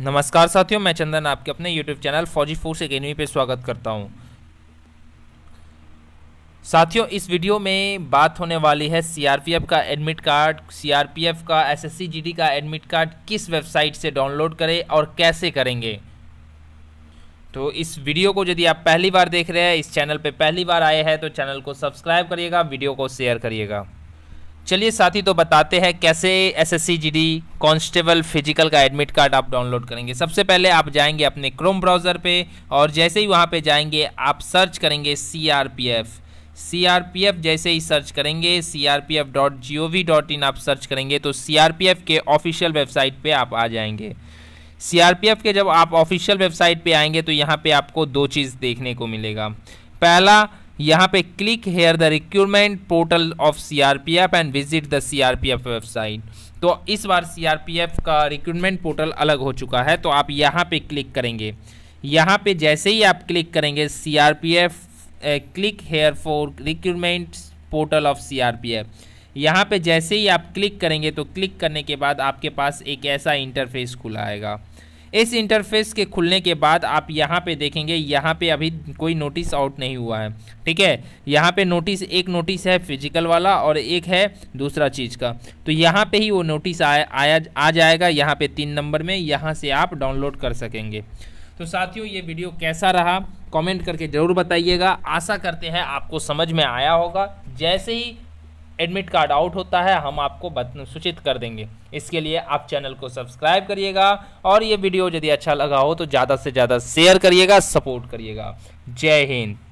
नमस्कार साथियों मैं चंदन आपके अपने YouTube channel Fauji Force Academy पे स्वागत करता हूँ साथियों इस वीडियो में बात होने वाली है सीआरपीएफ का एडमिट कार्ड सीआरपीएफ का एसएससी जीडी का एडमिट कार्ड किस वेबसाइट से डाउनलोड करें और कैसे करेंगे तो इस वीडियो को यदि आप पहली बार देख रहे हैं इस चैनल पर पहली बार आए हैं तो चैनल को सब्सक्राइब करिएगा वीडियो को शेयर करिएगा चलिए साथी तो बताते हैं कैसे S S C G D constable physical का एडमिट कार्ड आप डाउनलोड करेंगे सबसे पहले आप जाएंगे अपने क्रोम ब्राउज़र पे और जैसे ही वहाँ पे जाएंगे आप सर्च करेंगे C R P F C R P F जैसे ही सर्च करेंगे C R P F dot G O V dot in आप सर्च करेंगे तो सी आर पी एफ के ऑफिशियल वेबसाइट पे आप आ जाएंगे सी आर पी एफ के जब आप ऑफिशियल वेबसाइट पे आएंगे तो यहाँ पे आपको दो चीज़ देखने को मिलेगा पहला यहाँ पे click here the recruitment portal of CRPF and visit the CRPF website तो इस बार सीआरपीएफ का रिक्रूटमेंट पोर्टल अलग हो चुका है तो आप यहाँ पे क्लिक करेंगे यहाँ पे जैसे ही आप क्लिक करेंगे CRPF click here for recruitment portal of CRPF यहाँ पे जैसे ही आप क्लिक करेंगे तो क्लिक करने के बाद आपके पास एक ऐसा इंटरफेस खुला आएगा इस इंटरफेस के खुलने के बाद आप यहाँ पे देखेंगे यहाँ पे अभी कोई नोटिस आउट नहीं हुआ है ठीक है यहाँ पे नोटिस एक नोटिस है फिजिकल वाला और एक है दूसरा चीज़ का तो यहाँ पे ही वो नोटिस आया आया आ जाएगा यहाँ पे तीन नंबर में यहाँ से आप डाउनलोड कर सकेंगे तो साथियों ये वीडियो कैसा रहा कमेंट करके ज़रूर बताइएगा आशा करते हैं आपको समझ में आया होगा जैसे ही एडमिट कार्ड आउट होता है हम आपको सूचित कर देंगे इसके लिए आप चैनल को सब्सक्राइब करिएगा और ये वीडियो यदि अच्छा लगा हो तो ज़्यादा से ज़्यादा शेयर करिएगा सपोर्ट करिएगा जय हिंद